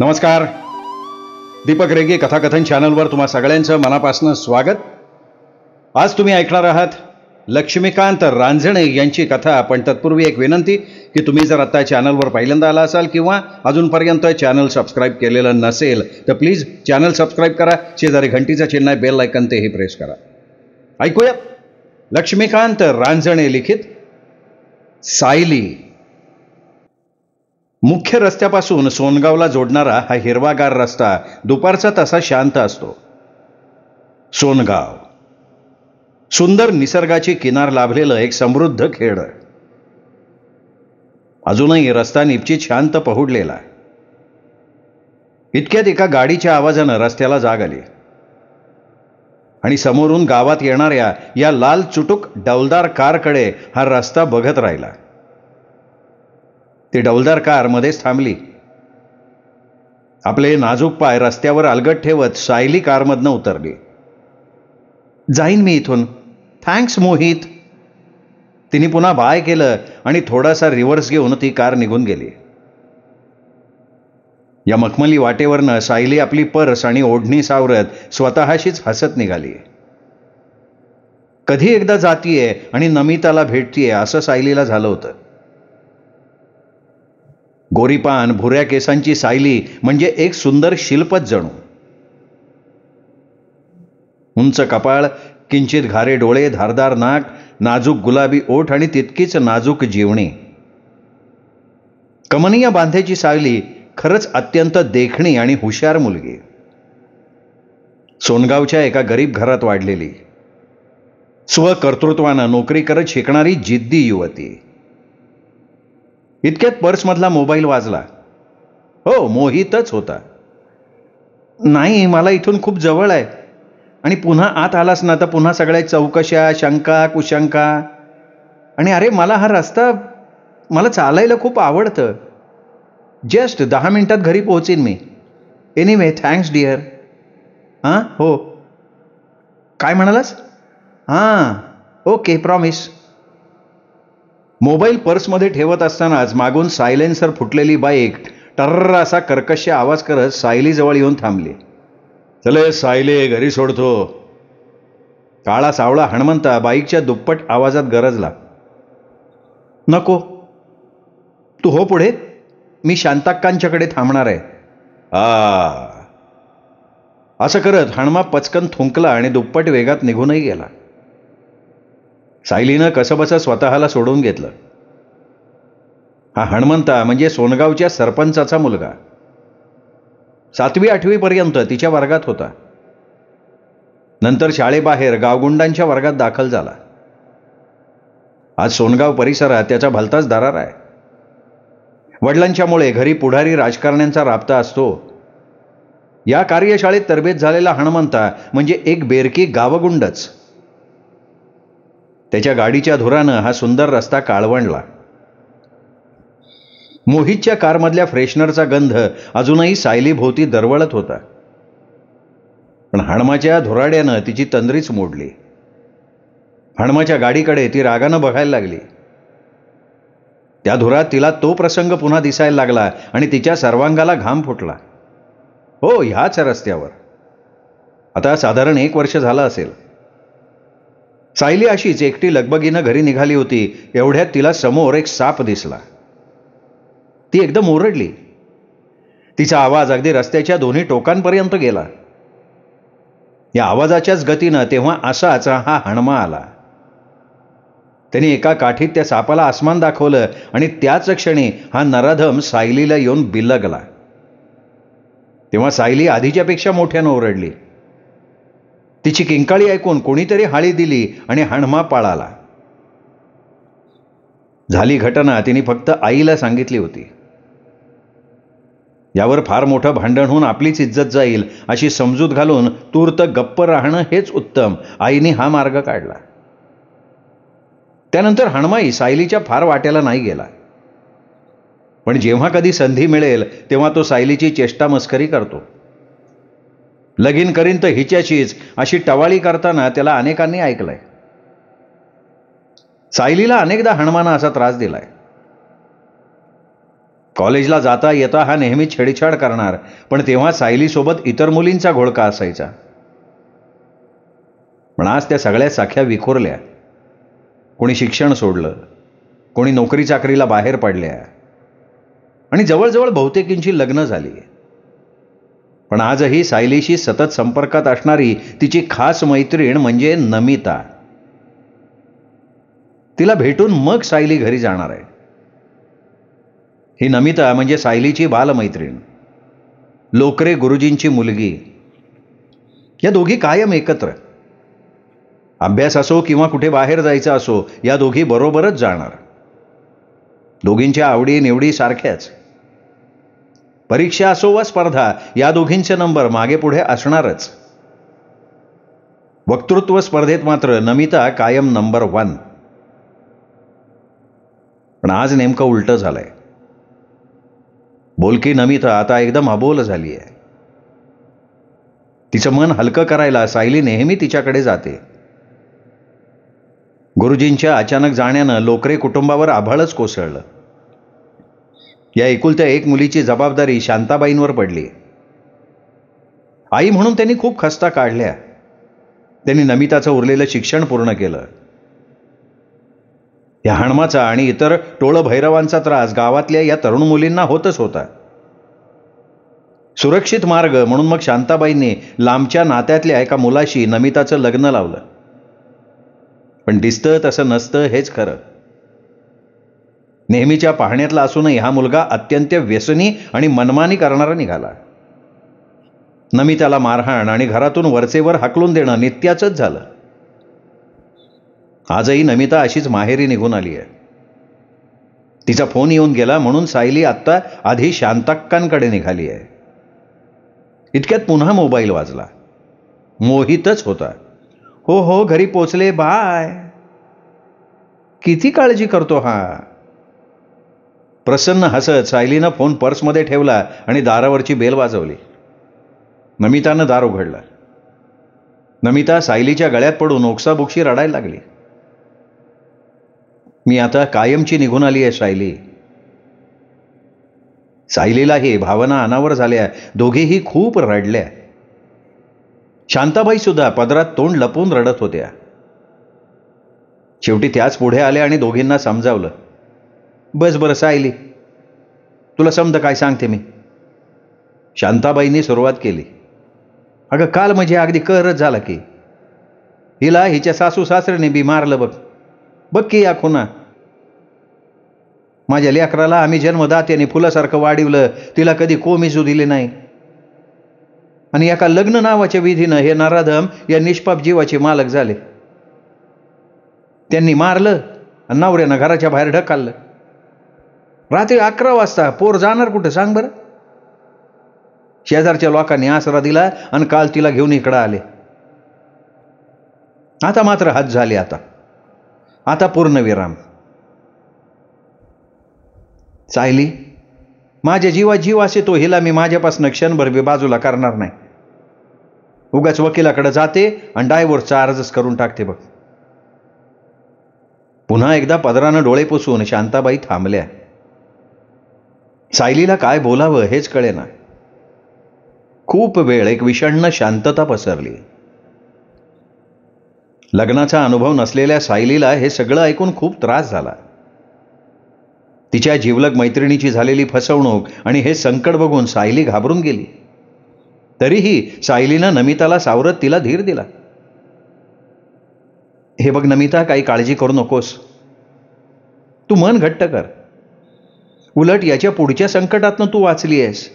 नमस्कार दीपक रेगे कथाकथन चॅनलवर तुम्हा सगळ्यांचं मनापासून स्वागत आज तुम्ही ऐकणार आहात लक्ष्मीकांत रांजणे यांची कथा पण तत्पूर्वी एक विनंती की तुम्ही जर आता चॅनलवर पहिल्यांदा आला असाल किंवा अजूनपर्यंत चॅनल सबस्क्राईब केलेलं नसेल तर प्लीज चॅनल सबस्क्राईब करा शेजारी घंटीचा चिन्ह आहे बेल ऐकन तेही प्रेस करा ऐकूया लक्ष्मीकांत रांजणे लिखित सायली मुख्य रस्त्यापासून सोनगावला जोडणारा हा हिरवागार रस्ता दुपारचा तसा शांत असतो सोनगाव सुंदर निसर्गाची किनार लाभलेलं एक समृद्ध खेड अजूनही रस्ता निपची शांत पहुडलेला इतक्यात एका गाडीच्या आवाजानं रस्त्याला जाग आली आणि समोरून गावात येणाऱ्या या लाल चुटुक डौलदार कारकडे हा रस्ता बघत राहिला ती डौलदार कार मध्येच थांबली आपले नाजूक पाय रस्त्यावर अलगट ठेवत सायली कारमधनं उतरली जाईन मी इथून थँक्स मोहित तिने पुन्हा बाय केलं आणि थोडासा रिव्हर्स घेऊन ती कार निघून गेली या मखमली वाटेवरनं सायली आपली पर्स आणि ओढणी सावरत स्वतःशीच हसत निघाली कधी एकदा जातीये आणि नमिताला भेटतीये असं सायलीला झालं होतं गोरीपान भुऱ्या केसांची सायली म्हणजे एक सुंदर शिल्पच जणू उंच कपाळ किंचित घारे डोळे धारदार नाक नाजूक गुलाबी ओठ आणि तितकीच नाजूक जीवणी कमनीय बांधेची सायली खरंच अत्यंत देखणी आणि हुशार मुलगी सोनगावच्या एका गरीब घरात वाढलेली स्वकर्तृत्वानं नोकरी करत शिकणारी जिद्दी युवती इतक्यात पर्समधला मोबाईल वाजला हो मोहितच होता नाही मला इथून खूप जवळ आहे आणि पुन्हा आत आलास ना तर पुन्हा सगळ्या चौकशा शंका कुशंका आणि अरे मला हा रस्ता मला चालायला खूप आवडतं जस्ट दहा मिनटात घरी पोहोचेन मी एनिवे थँक्स डिअर हां हो काय म्हणालास हां ओके प्रॉमिस मोबाईल पर्समध्ये ठेवत असतानाच मागून सायलेन्सर फुटलेली बाईक टर्र असा कर्कश्य आवाज करत सायलीजवळ येऊन थांबली चले सायले घरी सोडतो काळा सावळा हणमंता बाईकच्या दुप्पट आवाजात गरजला नको तू हो पुढे मी शांताक्कांच्याकडे थांबणार आहे आ असं करत हणमा पचकन थुंकला आणि दुप्पट वेगात निघूनही गेला सायलीनं कसंबसं स्वतःला सोडवून घेतलं हा हणमंता म्हणजे सोनगावच्या सरपंचाचा मुलगा सातवी आठवीपर्यंत तिच्या वर्गात होता नंतर शाळेबाहेर गावगुंडांच्या वर्गात दाखल झाला आज सोनगाव परिसरात त्याचा भलताच दरार आहे वडिलांच्यामुळे घरी पुढारी राजकारण्यांचा राबता असतो या कार्यशाळेत तरबेत झालेला हणमंता म्हणजे एक बेरकी गावगुंडच त्याच्या गाडीच्या धुरानं हा सुंदर रस्ता काळवणला मोहितच्या कारमधल्या फ्रेशनरचा गंध अजूनही सायलीभोवती दरवळत होता पण हणमाच्या धुराड्यानं तिची तंद्रीच मोडली हणमाच्या गाडीकडे ती रागानं बघायला लागली त्या धुरात तिला तो प्रसंग पुन्हा दिसायला लागला आणि तिच्या सर्वांगाला घाम फुटला हो ह्याच रस्त्यावर आता साधारण एक वर्ष झालं असेल सायली अशीच एकटी लगबगीनं घरी निघाली होती एवढ्यात तिला समोर एक साप दिसला ती एकदम ओरडली तिचा आवाज अगदी रस्त्याच्या दोन्ही टोकांपर्यंत गेला या आवाजाच्याच गतीनं तेव्हा असाच हा हणमा आला त्याने एका काठीत त्या सापाला आसमान दाखवलं आणि त्याच क्षणी हा नराधम सायलीला येऊन बिलगला तेव्हा सायली आधीच्यापेक्षा मोठ्यानं ओरडली तिची किंकाळी ऐकून कोणीतरी हाळी दिली आणि हणमा पाळाला झाली घटना तिने फक्त आईला सांगितली होती यावर फार मोठं भांडण होऊन आपलीच इज्जत जाईल अशी समजूत घालून तूर्त गप्प राहणं हेच उत्तम आईने हा मार्ग काढला त्यानंतर हणमाई सायलीच्या फार वाट्याला नाही गेला पण जेव्हा कधी संधी मिळेल तेव्हा तो सायलीची चेष्टा मस्करी करतो लगीन करीन तर हिच्याशीच अशी टवाळी करताना त्याला अनेकांनी ऐकलंय सायलीला अनेकदा हनुमानं असा त्रास दिलाय कॉलेजला जाता येता हा नेहमी छेडछाड करणार पण तेव्हा सायलीसोबत इतर मुलींचा घोळका असायचा पण आज त्या सगळ्या साख्या विखुरल्या कोणी शिक्षण सोडलं कोणी नोकरी चाकरीला बाहेर पडल्या आणि जवळजवळ बहुतेकींची लग्न झाली पण आजही सायलीशी सतत संपर्कात असणारी तिची खास मैत्रीण म्हणजे नमिता तिला भेटून मग सायली घरी जाणार आहे ही नमिता म्हणजे सायलीची बालमैत्रीण लोकरे गुरुजींची मुलगी या दोघी कायम एकत्र अभ्यास असो किंवा कुठे बाहेर जायचं असो या दोघी बरोबरच जाणार दोघींच्या आवडी निवडी सारख्याच परीक्षा असो वा स्पर्धा या दोघींचे नंबर मागे पुढे असणारच वक्तृत्व स्पर्धेत मात्र नमिता कायम नंबर वन पण आज नेमकं उलट झालंय बोलकी नमिता आता एकदम अबोल झाली आहे तिचं मन हलकं करायला सायली नेहमी तिच्याकडे जाते गुरुजींच्या अचानक जाण्यानं लोकरे कुटुंबावर आभाळच कोसळलं या एकुलत्या एक मुलीची जबाबदारी शांताबाईंवर पडली आई म्हणून त्यांनी खूप खस्ता काढल्या त्यांनी नमिताचं उरलेलं शिक्षण पूर्ण केलं या हणमाचा आणि इतर टोळ भैरवांचा त्रास गावातल्या या तरुण मुलींना होतच होता सुरक्षित मार्ग म्हणून मग शांताबाईंनी लांबच्या नात्यातल्या एका मुलाशी नमिताचं लग्न लावलं पण दिसतं तसं नसतं हेच खरं नेहमीच्या पाहण्यातला असूनही हा मुलगा अत्यंत व्यसनी आणि मनमानी करणारा निघाला नमिताला मारहाण आणि घरातून वरचेवर हाकलून देणं नित्याचंच झालं आजही नमिता अशीच माहेरी निघून आली आहे तिचा फोन येऊन गेला म्हणून सायली आत्ता आधी शांताक्कांकडे निघाली आहे इतक्यात पुन्हा मोबाईल वाजला मोहितच होता हो हो घरी पोचले बाय किती काळजी करतो हा प्रसन्न हसत सायलीनं फोन पर्समध्ये ठेवला आणि दारावरची बेल वाजवली नमितानं दार उघडलं नमिता सायलीच्या गळ्यात पडून ओक्साबुक्षी रडायला लागली मी आता कायमची निघून आली आहे सायली सायलीलाही भावना अनावर झाल्या दोघेही खूप रडल्या शांताबाई सुद्धा पदरात तोंड लपून रडत होत्या शेवटी त्याच पुढे आल्या आणि दोघींना समजावलं बस बरं सायली तुला समज काय सांगते मी शांताबाईंनी सुरुवात केली अगं काल म्हणजे अगदी करच झाला की हिला हिच्या सासू सासऱ्याने बी मारलं बघ बघ की या खुना माझ्या लेकराला आम्ही जन्मदात्याने फुलासारखं वाढिवलं तिला कधी कोमिजू दिले नाही आणि एका लग्न नावाच्या विधीनं हे नाराधम या निष्पाप जीवाचे मालक झाले त्यांनी मारलं आणि नवऱ्यानं घराच्या बाहेर ढकललं रात्री अकरा वाजता पोर जाणार कुठं सांग बरं शेजारच्या लोकांनी आसरा दिला आणि काल तिला घेऊन इकडं आले आता मात्र हात झाले आता आता पूर्ण विराम चायली माझ्या जीवा जीव असे तो हिला मी माझ्यापासून क्षणभर बाजूला करणार नाही उगाच वकिलाकडे जाते आणि डायव्होर्सचा अर्जच करून टाकते बघ पुन्हा एकदा पदरानं डोळे पुसून शांताबाई थांबल्या सायलीला काय बोलावं हेच कळेना खूप वेळ एक विषण्ण शांतता पसरली लग्नाचा अनुभव नसलेल्या सायलीला हे सगळं ऐकून खूप त्रास झाला तिच्या जीवलग मैत्रिणीची झालेली फसवणूक आणि हे संकट बघून सायली घाबरून गेली तरीही सायलीनं नमिताला सावरत तिला धीर दिला हे बघ नमिता काही काळजी करू नकोस तू मन घट्ट कर उलट याच्या पुढच्या संकटातनं तू वाचली आहेस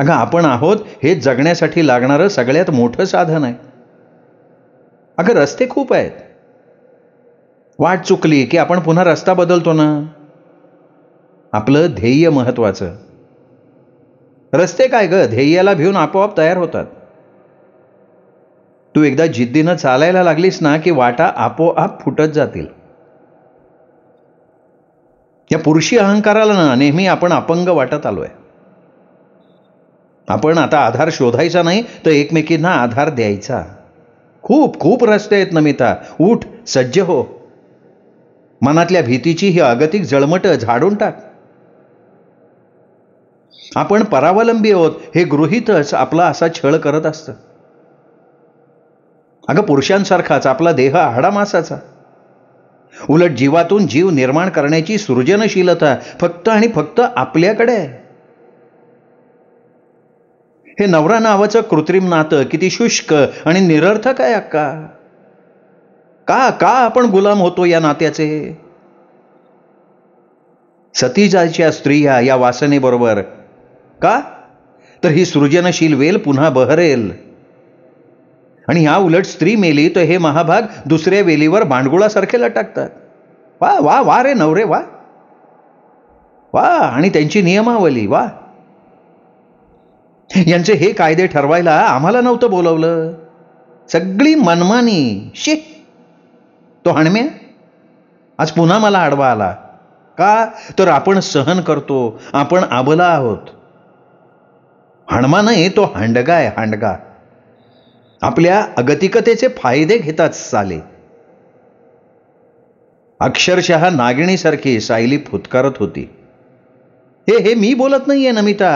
अगं आपण आहोत हे जगण्यासाठी लागणारं सगळ्यात मोठं साधन आहे अगं रस्ते खूप आहेत वाट चुकली की आपण पुन्हा रस्ता बदलतो ना आपलं ध्येय महत्त्वाचं रस्ते काय ग ध्येयाला भिवून आपोआप तयार होतात तू एकदा जिद्दीनं चालायला लागलीस ना की वाटा आपोआप फुटत जातील या पुरुषी अहंकाराला ना नेहमी आपण अपंग वाटत आलो आहे आपण आता आधार शोधायचा नाही तर एकमेकींना आधार द्यायचा खूप खूप रस्ते आहेत नमिता उठ सज्ज हो मनातल्या भीतीची ही अगतिक जळमट झाडून टाक आपण परावलंबी आहोत हे गृहीतच आपला असा छळ करत असत अगं पुरुषांसारखाच आपला देह हाडामासाचा उलट जीवातून जीव निर्माण करण्याची सृजनशीलता फक्त आणि फक्त आपल्याकडे आहे हे नवरा नावाचं कृत्रिम नातं किती शुष्क आणि निरर्थक आहे अक्का का का आपण गुलाम होतो या नात्याचे सतीजाच्या स्त्रिया या वासनेबरोबर का तर ही सृजनशील वेल पुन्हा बहरेल आणि ह्या उलट स्त्री मेली तर हे महाभाग दुसऱ्या वेलीवर भांडगुळासारखे लटाकतात वा वा वा रे नवरे वा वा आणि त्यांची नियमावली वा यांचे हे कायदे ठरवायला आम्हाला नव्हतं बोलवलं सगळी मनमानी शे तो हणमे आज पुन्हा मला आडवा आला का तर आपण सहन करतो आपण आबला आहोत हणमा नाही तो हांडगा आहे हांडगा आपल्या अगतिकतेचे फायदे घेताच चाले अक्षरशः नागिणीसारखी सायली फुतकारत होती हे हे मी बोलत नाहीये नमिता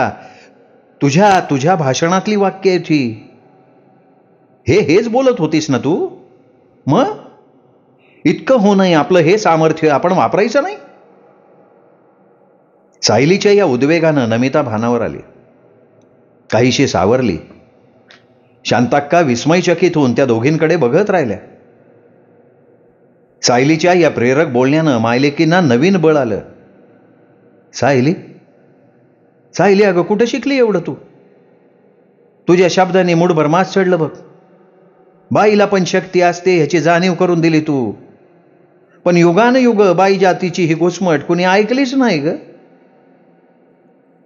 तुझ्या तुझ्या भाषणातली वाक्य ती हे हेच बोलत होतीस ना तू म इतकं हो नाही आपलं हे सामर्थ्य आपण वापरायचं नाही सायलीच्या या उद्वेगानं नमिता भानावर आली काहीशी सावरली शांताक्का विस्मयचकित होऊन त्या दोघींकडे बघत राहिल्या सायलीच्या या प्रेरक बोलण्यानं मायलेकींना नवीन बळ आलं सायली सायली अगं कुठं शिकली एवढं तू तुझ्या शब्दाने मूड मास चढलं बघ बाईला पण शक्ती असते ह्याची जाणीव करून दिली तू पण युग बाई जातीची ही घुसमट कुणी ऐकलीच नाही ग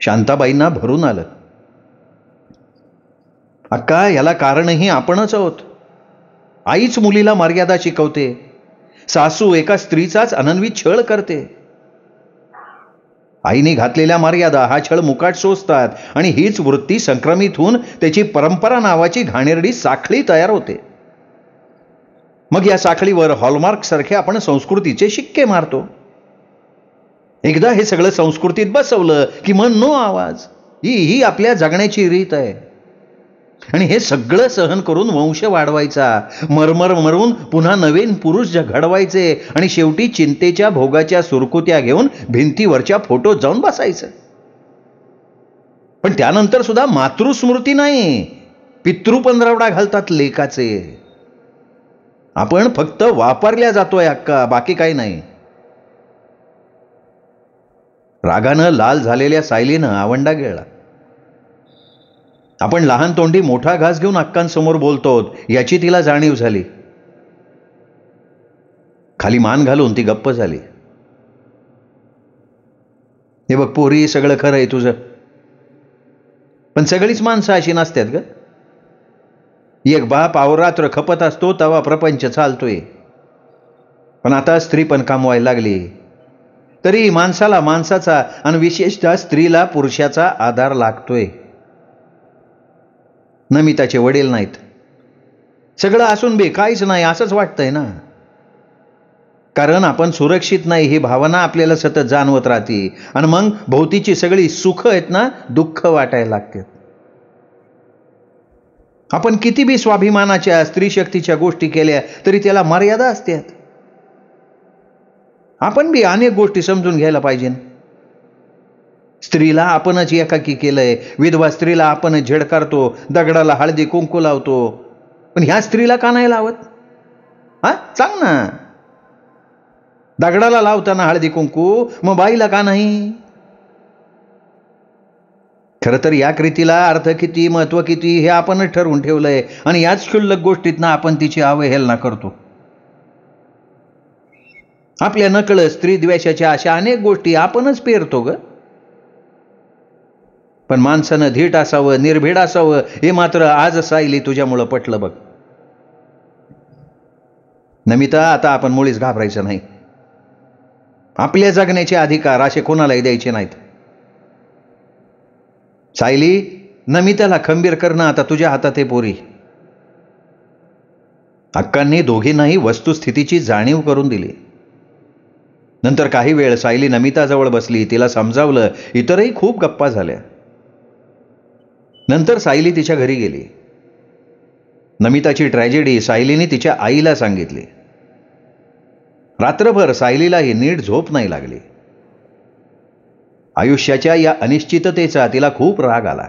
शांताबाईंना भरून आलं अक्का याला कारणही आपणच आहोत आईच मुलीला मर्यादा शिकवते सासू एका स्त्रीचाच अनन्वित छळ करते आईने घातलेल्या मर्यादा हा छळ मुकाट सोसतात आणि हीच वृत्ती संक्रमित होऊन त्याची परंपरा नावाची घाणेरडी साखळी तयार होते मग या साखळीवर हॉलमार्कसारखे आपण संस्कृतीचे शिक्के मारतो एकदा हे सगळं संस्कृतीत बसवलं की मन नो आवाज ही ही आपल्या जगण्याची रीत आहे आणि हे सगळं सहन करून वंश वाढवायचा मरमर मरून पुन्हा नवीन पुरुष घडवायचे आणि शेवटी चिंतेच्या भोगाच्या सुरकुत्या घेऊन भिंतीवरच्या फोटो जाऊन बसायचं पण त्यानंतर सुद्धा मातृस्मृती नाही पितृ पंधरावडा घालतात लेखाचे आपण फक्त वापरल्या जातोय अक्का बाकी काही नाही रागानं लाल झालेल्या सायलीनं आवंडा गेला आपण लहान तोंडी मोठा घास घेऊन अक्कांसमोर बोलतो याची तिला जाणीव झाली खाली मान घालून ती गप्प झाली हे बघ पोरी सगळं खरं आहे तुझं पण सगळीच माणसं अशी नसतात ग एक बाप अवरात्र खपत असतो तवा प्रपंच चालतोय पण आता स्त्री पण कामवायला लागली तरी माणसाला माणसाचा आणि विशेषतः स्त्रीला पुरुषाचा आधार लागतोय नमिताचे वडील नाहीत सगळं असून बी काहीच नाही असंच वाटतंय ना कारण आपण सुरक्षित नाही ही भावना आपल्याला सतत जाणवत राहते आणि मग भोवतीची सगळी सुख आहेत ना दुःख वाटायला लागते आपण किती बी स्वाभिमानाच्या स्त्री शक्तीच्या गोष्टी केल्या तरी त्याला मर्यादा असत्यात आपण बी अनेक गोष्टी समजून घ्यायला पाहिजे स्त्रीला आपणच एकाकी केलंय विधवा स्त्रीला आपणच झेडकारतो दगडाला हळदी कुंकू लावतो पण ह्या स्त्रीला का नाही लावत हा सांग ना दगडाला लावताना हळदी कुंकू मग बाईला का नाही खरं तर या कृतीला अर्थ किती महत्व किती हे आपणच ठरवून ठेवलंय आणि याच क्षुल्लक गोष्टीतनं आपण तिची अवहेलना करतो आपल्या नकळ स्त्री द्वेषाच्या अशा अनेक गोष्टी आपणच पेरतो ग पण माणसानं धीट असावं निर्भीड असावं हे मात्र आज सायली तुझ्यामुळं पटलं बघ नमिता आता आपण मुळीच घाबरायचं नाही आपल्या जगण्याचे अधिकार असे कोणालाही द्यायचे नाहीत सायली नमिताला खंबीर करणं आता तुझ्या हातात आहे पोरी अक्कांनी दोघींनाही वस्तुस्थितीची जाणीव करून दिली नंतर काही वेळ सायली नमिताजवळ बसली तिला समजावलं इतरही खूप गप्पा झाल्या नंतर सायली तिच्या घरी गेली नमिताची ट्रॅजेडी सायलीने तिच्या आईला सांगितली रात्रभर सायलीलाही नीट झोप नाही लागली आयुष्याच्या या अनिश्चिततेचा तिला खूप राग आला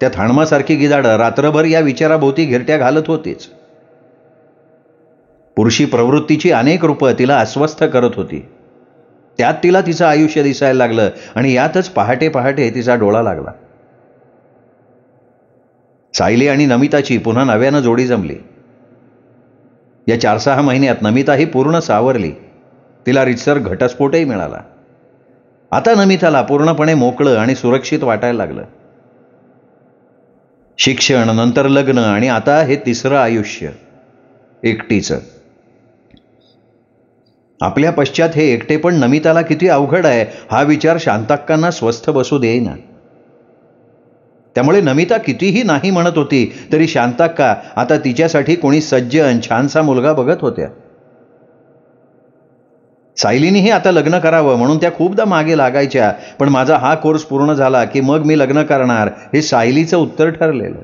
त्या थाणमासारखी गिजाडं रात्रभर या विचाराभोवती घिरट्या घालत होतीच पुरुषी प्रवृत्तीची अनेक रूपं तिला अस्वस्थ करत होती त्यात तिला तिचं आयुष्य दिसायला लागलं आणि यातच पहाटे पहाटे तिचा डोळा लागला सायली आणि नमिताची पुन्हा नव्यानं जोडी जमली या चार सहा महिन्यात नमिता ही पूर्ण सावरली तिला रितसर घटस्फोटही मिळाला आता नमिताला पूर्णपणे मोकळं आणि सुरक्षित वाटायला लागलं शिक्षण नंतर लग्न आणि आता हे तिसरं आयुष्य एकटीचं आपल्या पश्चात हे एकटे पण नमिताला किती अवघड आहे हा विचार शांताक्कांना स्वस्थ बसू देईना त्यामुळे नमिता कितीही नाही म्हणत होती तरी शांताक्का आता तिच्यासाठी कोणी सज्जन छानसा मुलगा बघत होत्या सायलीनीही आता लग्न करावं म्हणून त्या खूपदा मागे लागायच्या पण माझा हा कोर्स पूर्ण झाला की मग मी लग्न करणार हे सायलीचं उत्तर ठरलेलं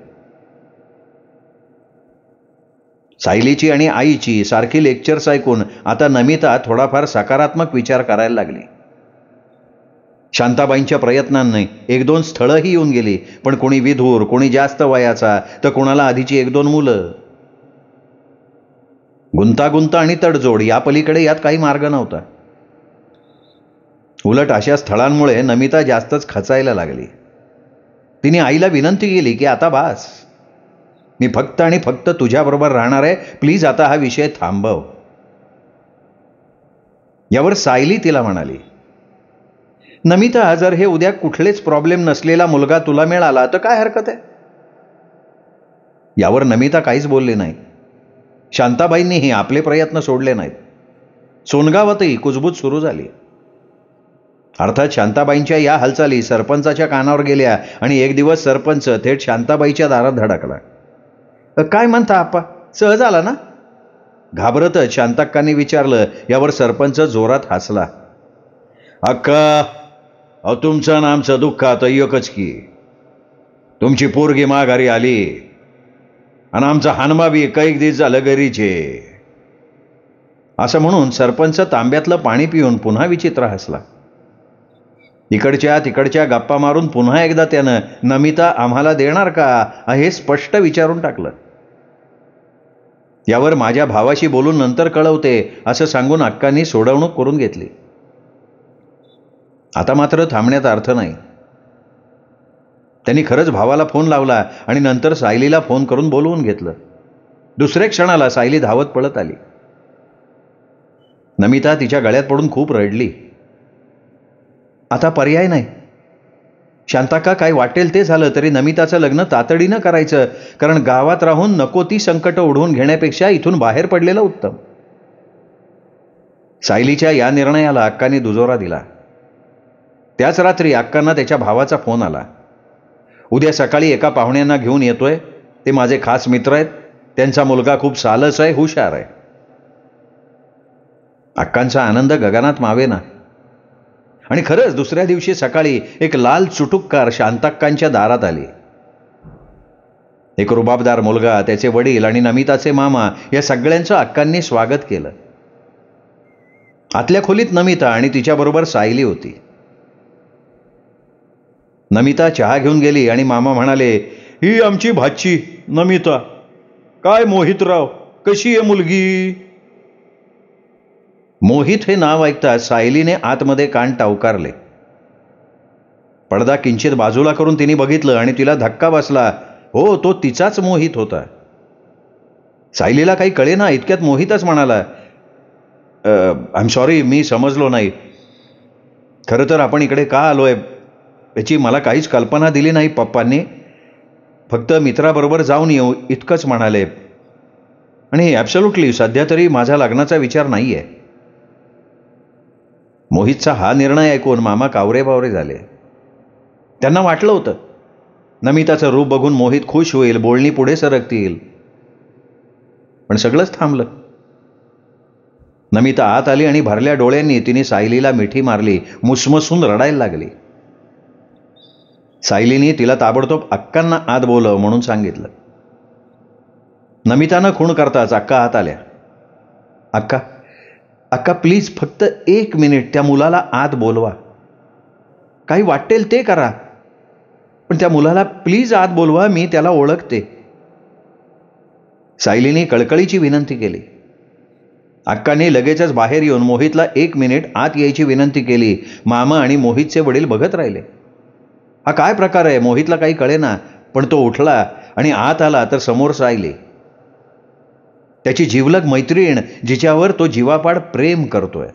सायलीची आणि आईची सारखी लेक्चर्स ऐकून आता नमिता थोडाफार सकारात्मक विचार करायला लागली शांताबाईंच्या प्रयत्नांनी एक दोन स्थळंही येऊन गेली पण कोणी विधूर कोणी जास्त वयाचा तर कोणाला आधीची एक दोन मुलं गुंतागुंत आणि तडजोड या पलीकडे यात काही मार्ग नव्हता उलट अशा स्थळांमुळे नमिता जास्तच खचायला लागली तिने आईला विनंती केली की आता बास मी फक्त आणि फक्त तुझ्याबरोबर राहणार आहे प्लीज आता हा विषय थांबव यावर सायली तिला म्हणाली नमिता जर हे उद्या कुठलेच प्रॉब्लेम नसलेला मुलगा तुला मिळाला तर काय हरकत आहे यावर नमिता काहीच बोलली नाही शांताबाईंनीही आपले प्रयत्न सोडले नाहीत सोनगावातही कुजबूज सुरू झाली अर्थात शांताबाईंच्या या हालचाली सरपंचाच्या कानावर गेल्या आणि एक दिवस सरपंच थेट शांताबाईच्या दारात धडकला काय म्हणता आप्पा सहज आला ना घाबरतच शांताक्कांनी विचारलं यावर सरपंच जोरात हसला अक्का अ तुमचं आणि आमचं दुःख आता एकच की तुमची पोरगी माघारी आली आणि आमचा हानमा बी कैक दिस झालं घरीचे असं म्हणून सरपंच तांब्यातलं पाणी पिऊन पुन्हा विचित्र हसला इकडच्या तिकडच्या गप्पा मारून पुन्हा एकदा त्यानं नमिता आम्हाला देणार का हे स्पष्ट विचारून टाकलं यावर माझ्या भावाशी बोलून नंतर कळवते असं सांगून अक्कांनी सोडवणूक करून घेतली आता मात्र थांबण्याचा अर्थ नाही त्यांनी खरंच भावाला फोन लावला आणि नंतर सायलीला फोन करून बोलवून घेतलं दुसऱ्या क्षणाला सायली धावत पळत आली नमिता तिच्या गळ्यात पडून खूप रडली आता पर्याय नाही का काय वाटेल ते झालं तरी नमिताचं लग्न तातडीनं करायचं कारण गावात राहून नको ती संकट ओढवून घेण्यापेक्षा इथून बाहेर पडलेलं उत्तम सायलीच्या या निर्णयाला अक्काने दुजोरा दिला त्याच रात्री अक्कांना त्याच्या भावाचा फोन आला उद्या सकाळी एका पाहुण्यांना घेऊन येतोय ते माझे खास मित्र आहेत त्यांचा मुलगा खूप सालस आहे हुशार आहे अक्कांचा आनंद गगनात मावेना आणि खरंच दुसऱ्या दिवशी सकाळी एक लाल चुटुककार शांताक्कांच्या दारात आली एक रुबाबदार मुलगा त्याचे वडील आणि नमिताचे मामा या सगळ्यांचं अक्कांनी स्वागत केलं आतल्या खोलीत नमिता आणि तिच्याबरोबर सायली होती नमिता चहा घेऊन गेली आणि मामा म्हणाले ही आमची भाची नमिता काय मोहितराव कशी आहे मुलगी मोहित हे नाव ऐकता सायलीने आतमध्ये कान टावकारले पडदा किंचित बाजूला करून तिने बघितलं आणि तिला धक्का बसला हो तो तिचाच मोहित होता सायलीला काही कळे ना इतक्यात मोहितच म्हणाला आय एम सॉरी मी समजलो नाही खरं तर आपण इकडे का आलोय याची मला काहीच कल्पना दिली नाही पप्पांनी फक्त मित्राबरोबर जाऊन येऊ इतकंच म्हणाले आणि ॲब्सोल्युटली सध्या तरी माझा लग्नाचा विचार नाही आहे मोहितचा हा निर्णय ऐकून मामा कावरे बावरे झाले त्यांना वाटलं होतं नमिताचं रूप बघून मोहित खुश होईल बोलणी पुढे सरकतील पण सगळंच थांबलं नमिता आत आली आणि भरल्या डोळ्यांनी तिने सायलीला मिठी मारली मुसमसून रडायला लागली सायलीने तिला ताबडतोब अक्कांना आत बोलव म्हणून सांगितलं नमितानं खूण करताच अक्का आत आल्या अक्का अक्का प्लीज फक्त एक मिनिट त्या मुलाला आत बोलवा काही वाटेल ते करा पण त्या मुलाला प्लीज आत बोलवा मी त्याला ओळखते सायलीने कळकळीची विनंती केली अक्काने लगेचच बाहेर येऊन मोहितला एक मिनिट आत यायची विनंती केली मामा आणि मोहितचे वडील बघत राहिले हा काय प्रकार आहे मोहितला काही कळेना पण तो उठला आणि आत आला तर समोर सायली त्याची जीवलग मैत्रीण जिच्यावर तो जीवापाड प्रेम करतोय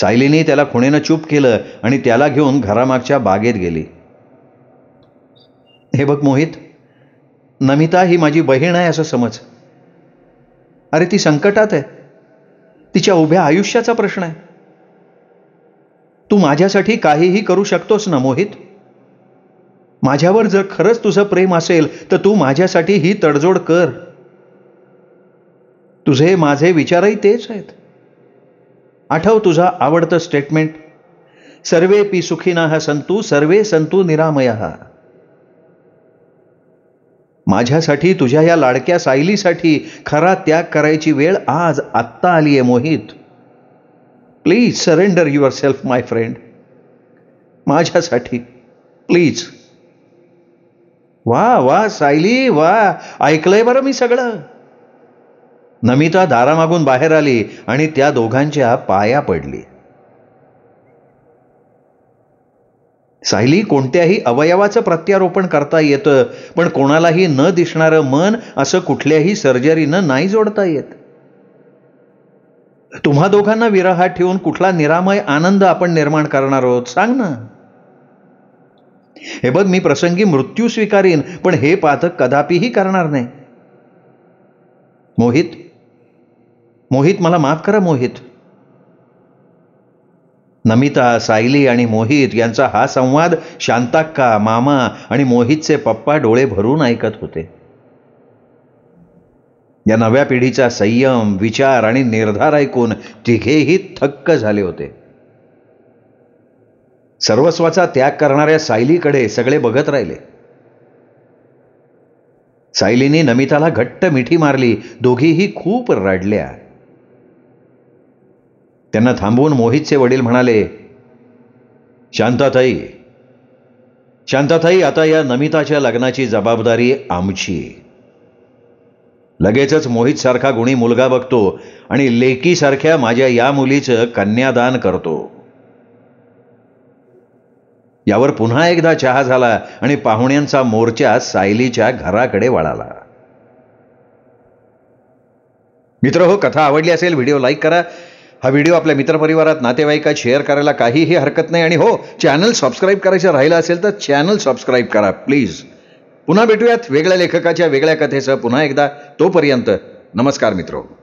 सायलीने त्याला खुणेनं चूप केलं आणि त्याला घेऊन घरामागच्या बागेत गेली हे बघ मोहित नमिता ही माझी बहीण आहे असं समज अरे ती संकटात आहे तिच्या उभ्या आयुष्याचा प्रश्न आहे तू माझ्यासाठी काहीही करू शकतोस ना मोहित माझ्यावर जर खरंच तुझं प्रेम असेल तर तू माझ्यासाठी ही तडजोड कर तुझे माझे विचारही तेच आहेत आठव तुझा आवडतं स्टेटमेंट सर्वे पी सुखिना हा संतू सर्वे संतू निरामय हा माझ्यासाठी तुझ्या या लाडक्या सायलीसाठी खरा त्याग करायची वेळ आज आत्ता आली आहे Mohit please surrender yourself my friend माझ्यासाठी प्लीज वा वा सायली वा ऐकलंय बरं मी सगळं नमिता दारामागून बाहेर आली आणि त्या दोघांच्या पाया पडली सायली कोणत्याही अवयवाचं प्रत्यारोपण करता येतं पण कोणालाही न दिसणारं मन असं कुठल्याही सर्जरीनं नाही जोडता येत तुम्हा दोघांना विरहात ठेवून कुठला निरामय आनंद आपण निर्माण करणार आहोत सांग ना हे बघ मी प्रसंगी मृत्यू स्वीकारीन पण हे पातक कदापिही करणार नाही मोहित मोहित मला माफ करा मोहित नमिता सायली आणि मोहित यांचा हा संवाद शांताक्का मामा आणि मोहितचे पप्पा डोळे भरून ऐकत होते या नव्या पिढीचा संयम विचार आणि निर्धार ऐकून तिघेही थक्क झाले होते सर्वस्वाचा त्याग करणाऱ्या सायलीकडे सगळे बघत राहिले सायलीने नमिताला घट्ट मिठी मारली दोघीही खूप रडल्या त्यांना थांबवून मोहितचे वडील म्हणाले शांताताई शांताताई आता या नमिताच्या लग्नाची जबाबदारी आमची लगेचच मोहितसारखा गुणी मुलगा बघतो आणि लेकीसारख्या माझ्या या मुलीचं कन्यादान करतो यावर पुन्हा एकदा चहा झाला आणि पाहुण्यांचा मोर्चा सायलीच्या घराकडे वळाला मित्र हो कथा आवडली असेल व्हिडिओ लाईक करा हा व्हिडिओ आपल्या मित्रपरिवारात नातेवाईकात शेअर करायला काहीही हरकत नाही आणि हो चॅनल सबस्क्राईब करायचं राहिलं असेल तर चॅनल सबस्क्राईब करा प्लीज पुन्हा भेटूयात वेगळ्या लेखकाच्या वेगळ्या कथेसह पुन्हा एकदा तोपर्यंत नमस्कार मित्रो